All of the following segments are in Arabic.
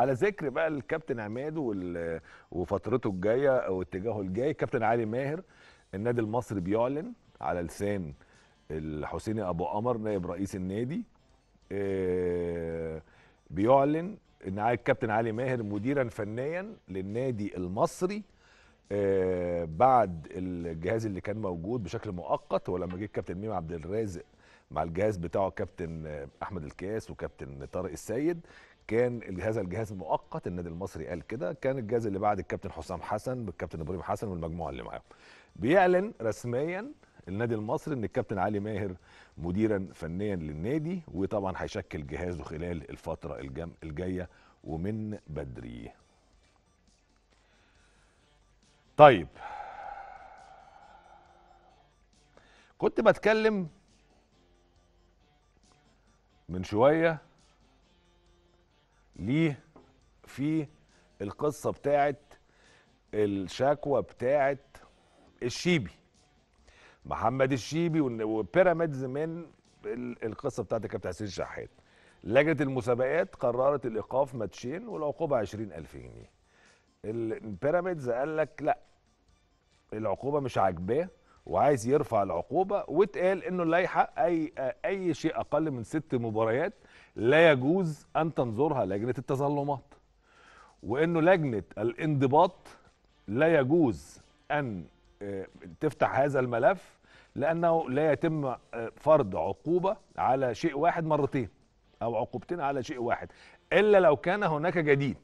على ذكر بقى الكابتن عماد وفترته الجايه واتجاهه الجاي كابتن علي ماهر النادي المصري بيعلن على لسان الحسيني ابو قمر نائب رئيس النادي آه، بيعلن ان الكابتن علي ماهر مديرا فنيا للنادي المصري آه، بعد الجهاز اللي كان موجود بشكل مؤقت ولما جه الكابتن ميم عبد الرازق مع الجهاز بتاعه كابتن احمد الكاس وكابتن طارق السيد كان هذا الجهاز مؤقت النادي المصري قال كده كان الجهاز اللي بعد الكابتن حسام حسن بالكابتن ابراهيم حسن والمجموعه اللي معاهم بيعلن رسميا النادي المصري ان الكابتن علي ماهر مديرا فنيا للنادي وطبعا هيشكل جهازه خلال الفتره الجايه ومن بدري طيب كنت بتكلم من شويه ليه في القصه بتاعت الشكوى بتاعت الشيبي محمد الشيبي وبيراميدز من القصه بتاعت الكابتن حسين شحات لجنه المسابقات قررت الايقاف ماتشين والعقوبه 20000 جنيه البيراميدز قال لك لا العقوبه مش عاجباه وعايز يرفع العقوبه واتقال انه اللائحه اي اي شيء اقل من ست مباريات لا يجوز ان تنظرها لجنه التظلمات وانه لجنه الانضباط لا يجوز ان آه، تفتح هذا الملف لانه لا يتم آه، فرض عقوبه على شيء واحد مرتين او عقوبتين على شيء واحد الا لو كان هناك جديد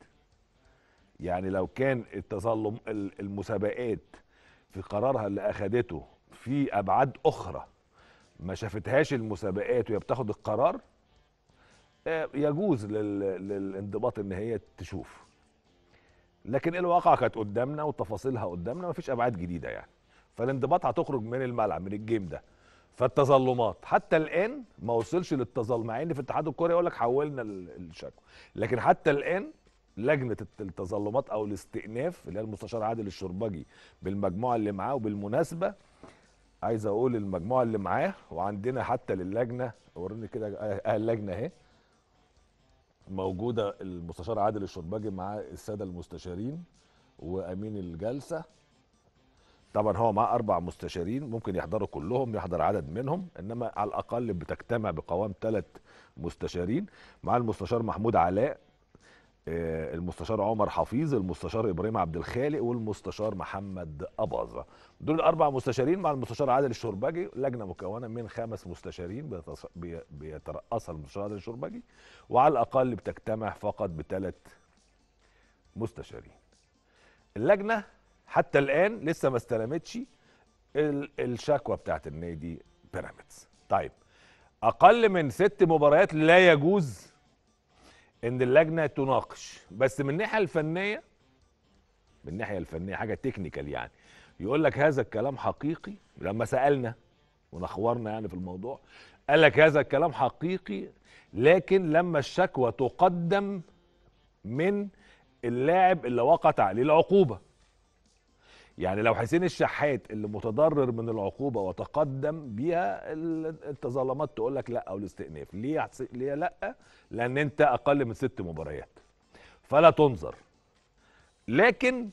يعني لو كان التظلم المسابقات في قرارها اللي اخذته في ابعاد اخرى ما شافتهاش المسابقات وهي بتاخد القرار يجوز للانضباط ان هي تشوف لكن الواقع كانت قدامنا وتفاصيلها قدامنا مفيش ابعاد جديده يعني فالانضباط هتخرج من الملعب من الجيم ده فالتظلمات حتى الان ما وصلش للتظلم مع ان في اتحاد الكوره يقول لك حولنا الشكوى لكن حتى الان لجنه التظلمات او الاستئناف اللي هي المستشار عادل الشربجي بالمجموعه اللي معاه وبالمناسبه عايز اقول المجموعه اللي معاه وعندنا حتى للجنه وريني كده اهل آه، اللجنه اهي موجوده المستشار عادل الشرباجي مع الساده المستشارين وامين الجلسه طبعا هو مع اربع مستشارين ممكن يحضروا كلهم يحضر عدد منهم انما على الاقل بتجتمع بقوام ثلاث مستشارين مع المستشار محمود علاء آه، المستشار عمر حفيظ المستشار ابراهيم عبد الخالق والمستشار محمد اباظه دول الاربع مستشارين مع المستشار عادل الشربجي لجنه مكونه من خمس مستشارين بيترأسها المستشار عادل الشربجي وعلى الاقل بتجتمع فقط بثلاث مستشارين اللجنه حتى الان لسه ما استلمتش الشكوى بتاعت النادي بيراميدز طيب اقل من ست مباريات لا يجوز ان اللجنه تناقش بس من الناحيه الفنيه من الناحيه الفنيه حاجه تكنيكال يعني يقول لك هذا الكلام حقيقي لما سالنا ونخورنا يعني في الموضوع قال لك هذا الكلام حقيقي لكن لما الشكوى تقدم من اللاعب اللي وقعت عليه العقوبه يعني لو حسين الشحات اللي متضرر من العقوبه وتقدم بيها التظلمات تقول لك لا او الاستئناف ليه ليه لا لان انت اقل من ست مباريات فلا تنظر لكن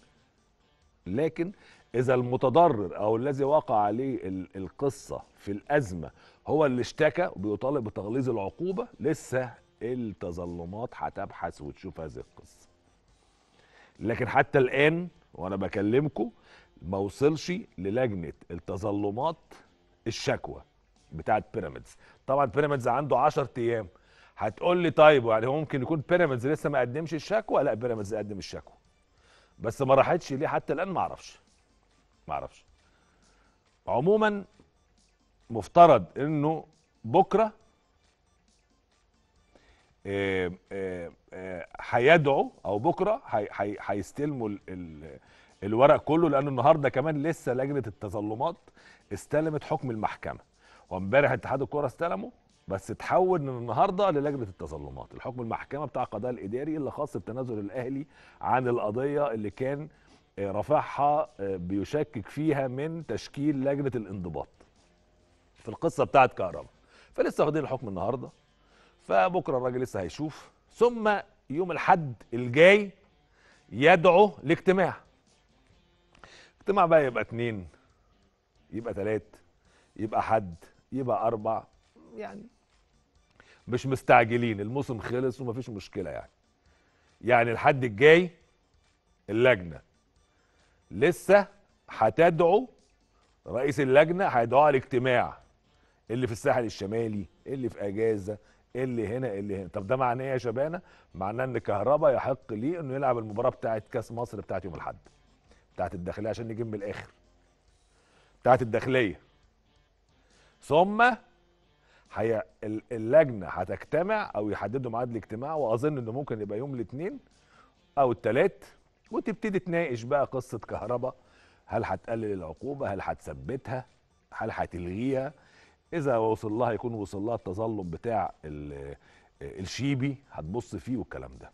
لكن اذا المتضرر او الذي وقع عليه القصه في الازمه هو اللي اشتكى وبيطالب بتغليظ العقوبه لسه التظلمات هتبحث وتشوف هذه القصه لكن حتى الان وانا بكلمكم ما وصلش للجنه التظلمات الشكوى بتاعت بيراميدز طبعا بيراميدز عنده 10 ايام هتقول لي طيب يعني ممكن يكون بيراميدز لسه ما قدمش الشكوى لا بيراميدز قدم الشكوى بس ما راحتش ليه حتى الان ما اعرفش ما اعرفش عموما مفترض انه بكره هيدعوا او بكره هيستلموا الورق كله لانه النهارده كمان لسه لجنه التظلمات استلمت حكم المحكمه وامبارح اتحاد الكره استلمه بس اتحول من النهارده للجنه التظلمات الحكم المحكمه بتاع القضاء الاداري اللي خاص بتنازل الاهلي عن القضيه اللي كان آه، رافعها آه، بيشكك فيها من تشكيل لجنه الانضباط في القصه بتاعت كهرباء فلسه واخدين الحكم النهارده فبكره الراجل لسه هيشوف ثم يوم الحد الجاي يدعو لاجتماع اجتماع بقى يبقى اتنين يبقى تلات يبقى حد يبقى اربع يعني مش مستعجلين الموسم خلص ومفيش مشكله يعني يعني الحد الجاي اللجنه لسه هتدعو رئيس اللجنه هيدعوها لاجتماع اللي في الساحل الشمالي اللي في اجازه اللي هنا اللي هنا طب ده معناه ايه يا شبانه معناه ان كهربا يحق ليه انه يلعب المباراه بتاعه كاس مصر بتاعه يوم الاحد بتاعه الداخليه عشان نجيب من الاخر بتاعه الداخليه ثم هي اللجنه هتجتمع او يحددوا ميعاد الاجتماع واظن انه ممكن يبقى يوم الاثنين او الثلاث وتبتدي تناقش بقى قصه كهربا هل هتقلل العقوبه هل هتثبتها هل هتلغيها اذا وصل لها يكون وصل لها التظلم بتاع الشيبي هتبص فيه والكلام ده